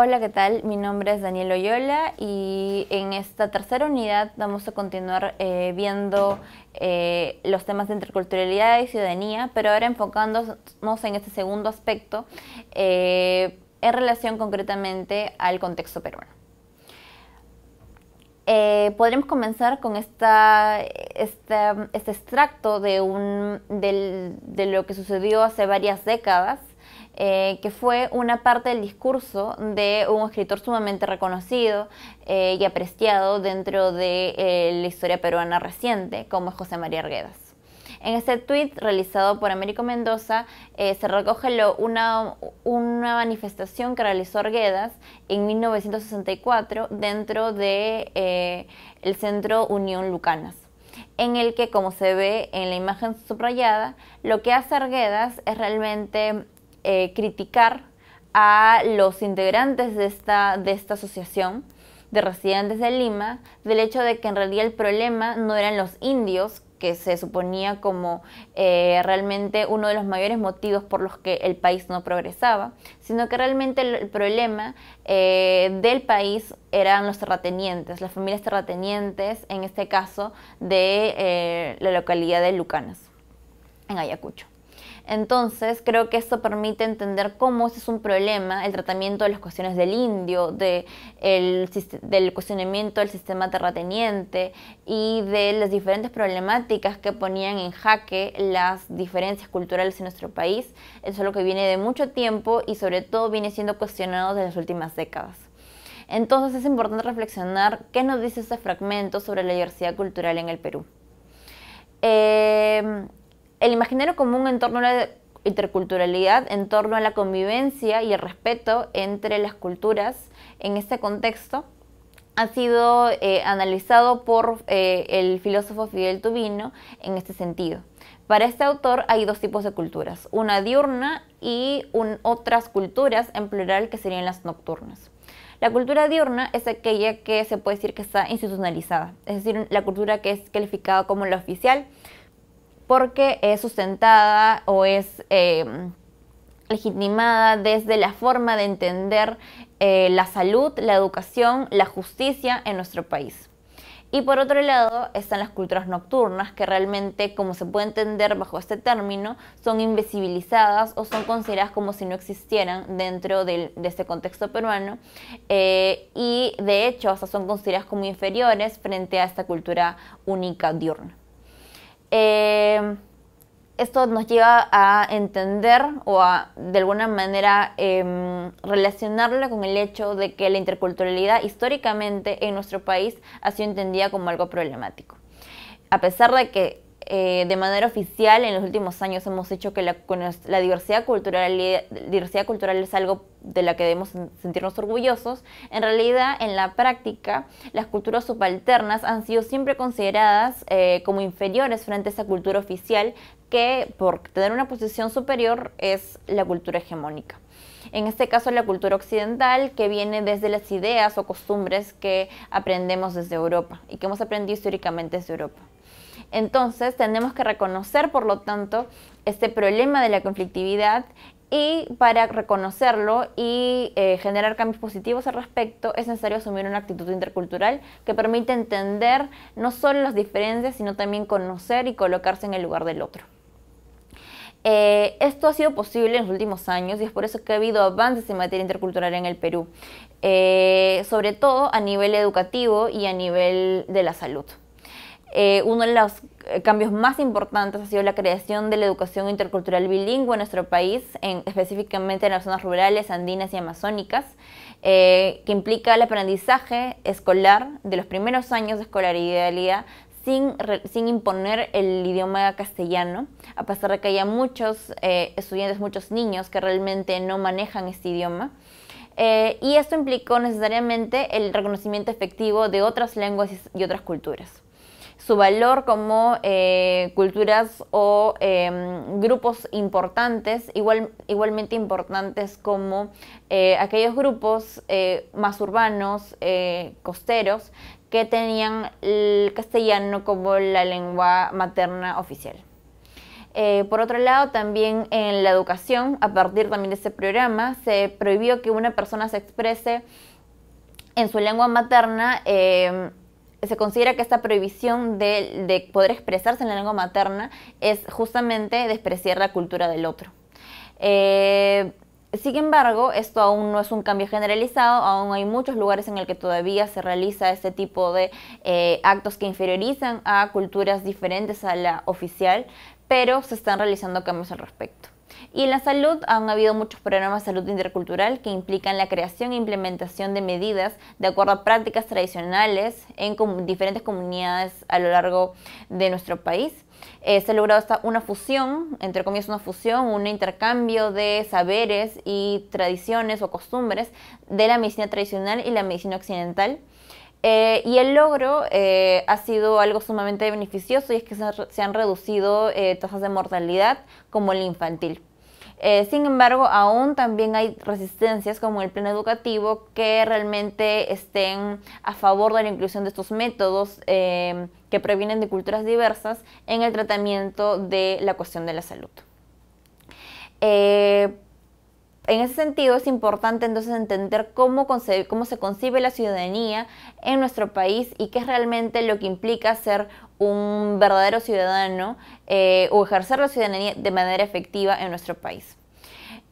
Hola, ¿qué tal? Mi nombre es Daniel Oyola y en esta tercera unidad vamos a continuar eh, viendo eh, los temas de interculturalidad y ciudadanía, pero ahora enfocándonos en este segundo aspecto eh, en relación concretamente al contexto peruano. podremos comenzar con esta, este extracto de, un, de lo que sucedió hace varias décadas eh, que fue una parte del discurso de un escritor sumamente reconocido eh, y apreciado dentro de eh, la historia peruana reciente, como es José María Arguedas. En este tweet realizado por Américo Mendoza se recoge una, una, manifestación que realizó Arguedas en 1964 dentro de, Centro Unión Lucanas en el que, como se ve en la imagen subrayada, lo que hace Arguedas es realmente eh, criticar a los integrantes de esta, de esta asociación de residentes de Lima del hecho de que en realidad el problema no eran los indios, que se suponía como eh, realmente uno de los mayores motivos por los que el país no progresaba, sino que realmente el, problema eh, del país eran los terratenientes, las familias terratenientes, en este caso de la localidad de Lucanas, en Ayacucho. Entonces, creo que esto permite entender cómo ese es un problema el tratamiento de las cuestiones del indio, del cuestionamiento del sistema terrateniente y de las diferentes problemáticas que ponían en jaque las diferencias culturales en nuestro país. Eso es lo que viene de mucho tiempo y sobre todo viene siendo cuestionado desde las últimas décadas. Entonces es importante reflexionar qué nos dice este fragmento sobre la diversidad cultural en el Perú. Eh, el imaginario común en torno a la interculturalidad, en torno a la convivencia y el respeto entre las culturas en este contexto, ha sido eh, analizado por eh, el filósofo Fidel Tubino en este sentido. Para este autor hay dos tipos de culturas, una diurna y otras culturas en plural que serían las nocturnas. La cultura diurna es aquella que se puede decir que está institucionalizada, es decir, la cultura que es calificada como la oficial, porque es sustentada o es em, legitimada desde la forma de entender eh, la salud, la educación, la justicia en nuestro país. Y por otro lado están las culturas nocturnas, que realmente, como se puede entender bajo este término, son invisibilizadas o son consideradas como si no existieran dentro de este contexto peruano. Eh, y de hecho, son consideradas como inferiores frente a esta cultura única diurna. Eh, esto nos lleva a entender o a de alguna manera em, relacionarlo con el hecho de que la interculturalidad históricamente en nuestro país ha sido entendida como algo problemático. A pesar de que eh, de manera oficial en los últimos años hemos hecho que la, diversidad, cultural, la eh, diversidad cultural es algo de la que debemos sentirnos orgullosos, en realidad en la práctica las culturas subalternas han sido siempre consideradas eh, como inferiores frente a esa cultura oficial que por tener una posición superior es la cultura hegemónica. En este caso la cultura occidental que viene desde las ideas o costumbres que aprendemos desde Europa y que hemos aprendido históricamente desde Europa. Entonces tenemos que reconocer, por lo tanto, este problema de la conflictividad y para reconocerlo y eh, generar cambios positivos al respecto es necesario asumir una actitud intercultural que permite entender no solo las diferencias, sino también conocer y colocarse en el lugar del otro. Eh, esto ha sido posible en los últimos años y es por eso que ha habido avances en materia intercultural en el Perú, eh, sobre todo a nivel educativo y a nivel de la salud. Eh, uno de los eh, cambios más importantes ha sido la creación de la educación intercultural bilingüe en nuestro país, específicamente en las zonas rurales, andinas y amazónicas, eh, que implica el aprendizaje escolar de los primeros años de escolaridad sin, sin, imponer el idioma castellano, a pesar de que haya muchos estudiantes, muchos niños que realmente no manejan este idioma. y esto implicó necesariamente el reconocimiento efectivo de otras lenguas y otras culturas su valor como eh, culturas o em, grupos importantes, igual, igualmente importantes como eh, aquellos grupos eh, más urbanos, costeros, que tenían el castellano como la lengua materna oficial. por otro lado, también en la educación, a partir también de este programa, se prohibió que una persona se exprese en su lengua materna em, se considera que esta prohibición de, poder expresarse en la lengua materna es justamente despreciar la cultura del otro. Eh, sin embargo, esto aún no es un cambio generalizado, aún hay muchos lugares en el que todavía se realiza este tipo de eh, actos que inferiorizan a culturas diferentes a la oficial, pero se están realizando cambios al respecto. Y en la salud han habido muchos programas de salud intercultural que implican la creación e implementación de medidas de acuerdo a prácticas tradicionales en diferentes comunidades a lo largo de nuestro país. Eh, se ha logrado hasta una fusión, entre comillas una fusión, un intercambio de saberes y tradiciones o costumbres de la medicina tradicional y la medicina occidental. Eh, y el logro eh, ha sido algo sumamente beneficioso y es que se, han reducido eh, tasas de mortalidad como el infantil. sin embargo, aún también hay resistencias como el plano educativo que realmente estén a favor de la inclusión de estos métodos que provienen de culturas diversas en el tratamiento de la cuestión de la salud en ese sentido es importante entonces entender cómo, cómo se concibe la ciudadanía en nuestro país y qué es realmente lo que implica ser un verdadero ciudadano eh, o ejercer la ciudadanía de manera efectiva en nuestro país.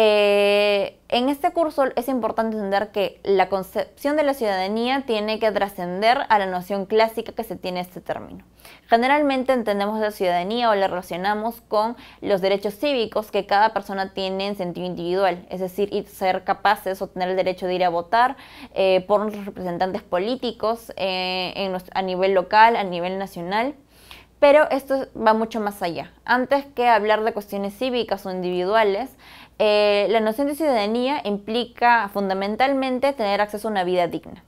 Eh, en este curso es importante entender que la concepción de la ciudadanía tiene que trascender a la noción clásica que se tiene este término. Generalmente entendemos la ciudadanía o la relacionamos con los derechos cívicos que cada persona tiene en sentido individual, es decir, ser capaces o tener el derecho de ir a votar eh, por nuestros representantes políticos eh, a nivel local, a nivel nacional pero esto va mucho más allá. Antes que hablar de cuestiones cívicas o individuales, eh, la noción de ciudadanía implica fundamentalmente tener acceso a una vida digna.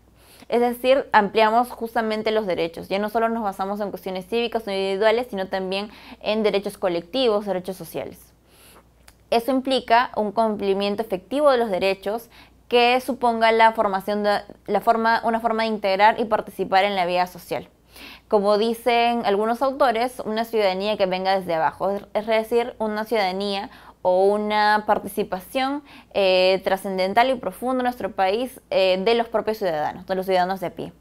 Es decir, ampliamos justamente los derechos. Ya no solo nos basamos en cuestiones cívicas o individuales, sino también en derechos colectivos, derechos sociales. Eso implica un cumplimiento efectivo de los derechos que suponga la formación de una forma de integrar y participar en la vida social como dicen algunos autores, una ciudadanía que venga desde abajo, es decir, una ciudadanía o una participación eh, trascendental y profunda en nuestro país eh, de los propios ciudadanos, de los ciudadanos de pie.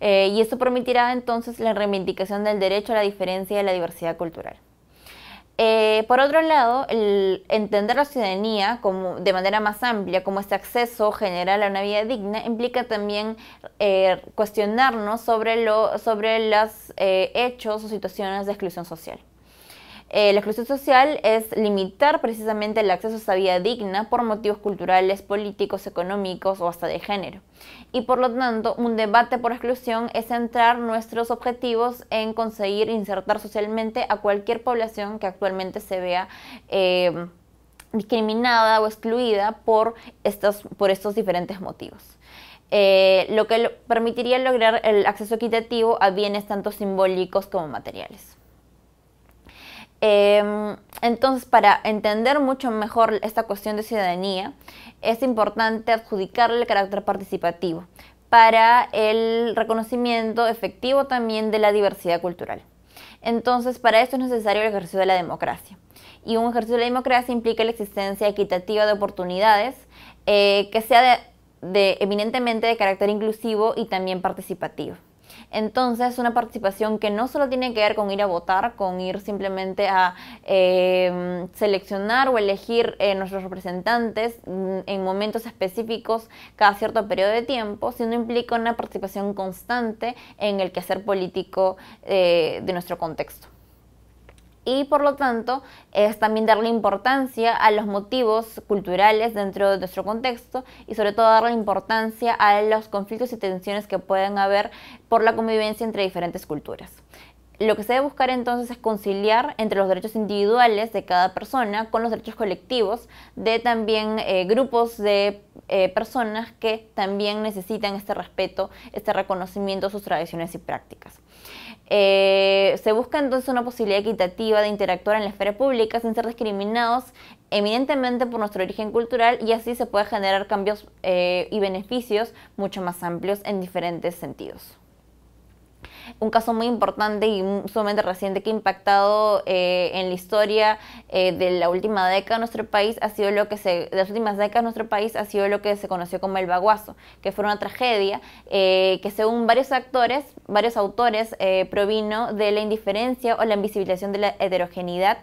Eh, y esto permitirá entonces la reivindicación del derecho a la diferencia y a la diversidad cultural. Eh, por otro lado, el entender la ciudadanía como, de manera más amplia, como este acceso general a una vida digna, implica también eh, cuestionarnos sobre, lo, sobre los eh, hechos o situaciones de exclusión social. Eh, la exclusión social es limitar precisamente el acceso a esa vida digna por motivos culturales, políticos, económicos o hasta de género. Y por lo tanto, un debate por exclusión es centrar nuestros objetivos en conseguir insertar socialmente a cualquier población que actualmente se vea eh, discriminada o excluida por estos, por estos diferentes motivos. Eh, lo que permitiría lograr el acceso equitativo a bienes tanto simbólicos como materiales. Em, entonces, para entender mucho mejor esta cuestión de ciudadanía, es importante adjudicarle el carácter participativo para el reconocimiento efectivo también de la diversidad cultural. Entonces, para esto es necesario el ejercicio de la democracia. Y un ejercicio de la democracia implica la existencia equitativa de oportunidades eh, que sea eminentemente de carácter inclusivo y también participativo. Entonces, una participación que no solo tiene que ver con ir a votar, con ir simplemente a em, seleccionar o elegir eh, nuestros representantes mm, en momentos específicos cada cierto periodo de tiempo, sino implica una participación constante en el quehacer político eh, de nuestro contexto y por lo tanto es también darle importancia a los motivos culturales dentro de nuestro contexto y sobre todo darle importancia a los conflictos y tensiones que pueden haber por la convivencia entre diferentes culturas. Lo que se debe buscar entonces es conciliar entre los derechos individuales de cada persona con los derechos colectivos de también eh, grupos de eh, personas que también necesitan este respeto, este reconocimiento a sus tradiciones y prácticas. Eh, se busca entonces una posibilidad equitativa de interactuar en la esfera pública sin ser discriminados eminentemente por nuestro origen cultural y así se puede generar cambios eh, y beneficios mucho más amplios en diferentes sentidos un caso muy importante y sumamente reciente que ha impactado eh, en la historia eh, de la última década de nuestro país ha sido lo que se, las últimas décadas nuestro país ha sido lo que se conoció como el baguazo, que fue una tragedia eh, que según varios actores, varios autores, provino de la indiferencia o la invisibilización de la heterogeneidad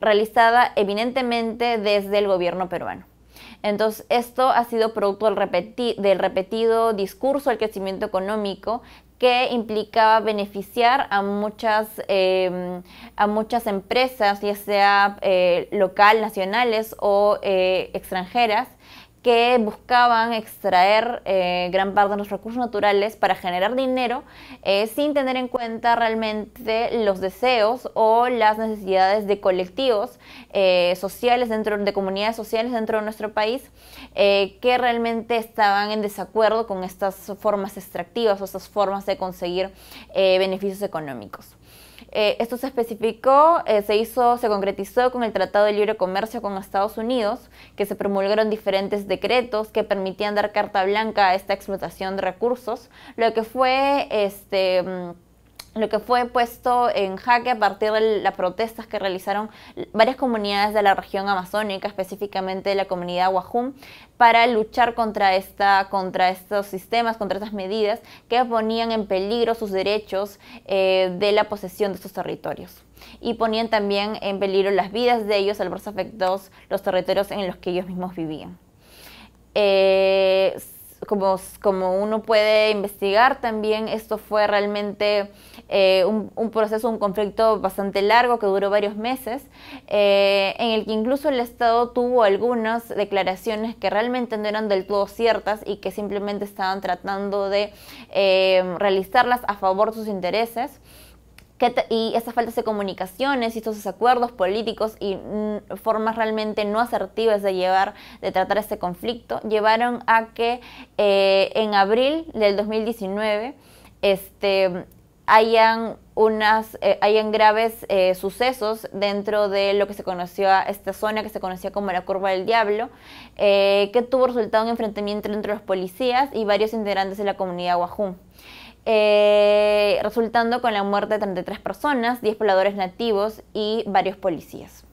realizada evidentemente desde el gobierno peruano. Entonces, esto ha sido producto del, repetido discurso del crecimiento económico que implicaba beneficiar a muchas, em, a muchas empresas, ya sea eh, local, nacionales o eh, extranjeras, que buscaban extraer eh, gran parte de los recursos naturales para generar dinero eh, sin tener en cuenta realmente los deseos o las necesidades de colectivos eh, sociales dentro de comunidades sociales dentro de nuestro país que realmente estaban en desacuerdo con estas formas extractivas o estas formas de conseguir beneficios económicos. Eh, esto se especificó, eh, se hizo, se concretizó con el Tratado de Libre Comercio con Estados Unidos, que se promulgaron diferentes decretos que permitían dar carta blanca a esta explotación de recursos, lo que fue este mm, lo que fue puesto en jaque a partir de las protestas que realizaron varias comunidades de la región amazónica, específicamente la comunidad Wahum, para luchar contra, esta, contra estos sistemas, contra estas medidas que ponían en peligro sus derechos eh, de la posesión de sus territorios y ponían también en peligro las vidas de ellos al verse afectados los territorios en los que ellos mismos vivían. Eh, como, uno puede investigar también, esto fue realmente eh, un, proceso, un conflicto bastante largo que duró varios meses, eh, en el que incluso el Estado tuvo algunas declaraciones que realmente no eran del todo ciertas y que simplemente estaban tratando de eh, realizarlas a favor de sus intereses y esas faltas de comunicaciones y estos desacuerdos políticos y mm, formas realmente no asertivas de llevar, de tratar este conflicto, llevaron a que eh, en abril del 2019 este, hayan unas eh, hayan graves eh, sucesos dentro de lo que se conoció a esta zona que se conocía como la curva del diablo que tuvo resultado un enfrentamiento entre los policías y varios integrantes de la comunidad Wahoo. Eh, resultando con la muerte de 33 personas, 10 pobladores nativos y varios policías.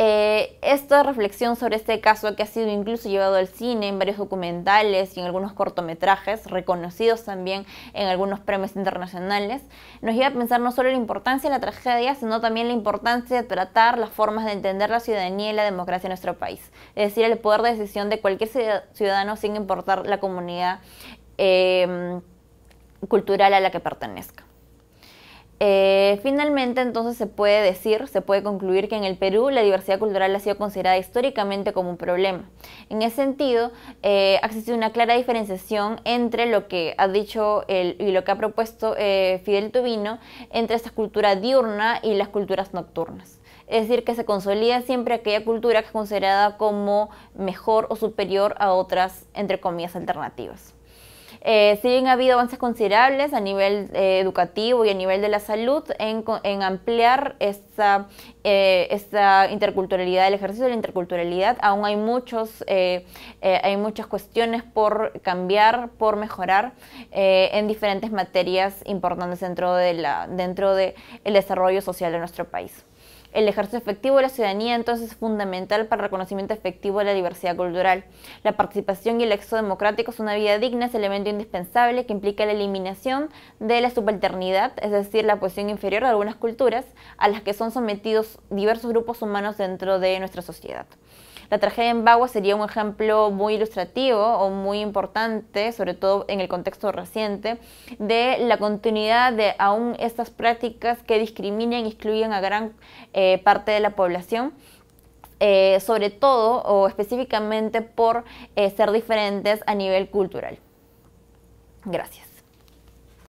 Eh, esta reflexión sobre este caso que ha sido incluso llevado al cine en varios documentales y en algunos cortometrajes, reconocidos también en algunos premios internacionales, nos lleva a pensar no solo la importancia de la tragedia, sino también la importancia de tratar las formas de entender la ciudadanía y la democracia en nuestro país, es decir, el poder de decisión de cualquier ciudadano sin importar la comunidad Em, cultural a la que pertenezca. Eh, finalmente, entonces se puede decir, se puede concluir que en el Perú la diversidad cultural ha sido considerada históricamente como un problema. En ese sentido, ha eh, existido una clara diferenciación entre lo que ha dicho y lo que ha propuesto eh, Fidel Tubino entre esta cultura diurna y las culturas nocturnas. Es decir, que se consolida siempre aquella cultura que es considerada como mejor o superior a otras, entre comillas, alternativas. Eh, si bien ha habido avances considerables a nivel eh, educativo y a nivel de la salud en, ampliar eh, esta, interculturalidad, el ejercicio de la interculturalidad, aún hay, muchos, eh, hay muchas cuestiones por cambiar, por mejorar en diferentes materias importantes dentro, de dentro del desarrollo social de nuestro país. El ejercicio efectivo de la ciudadanía entonces es fundamental para el reconocimiento efectivo de la diversidad cultural. La participación y el acceso democrático es una vida digna, es elemento indispensable que implica la eliminación de la subalternidad, es decir, la posición inferior de algunas culturas a las que son sometidos diversos grupos humanos dentro de nuestra sociedad. La tragedia en Bagua sería un ejemplo muy ilustrativo o muy importante, sobre todo en el contexto reciente, de la continuidad de aún estas prácticas que discriminan y excluyen a gran eh, parte de la población. Eh, sobre todo o específicamente por eh, ser diferentes a nivel cultural. Gracias.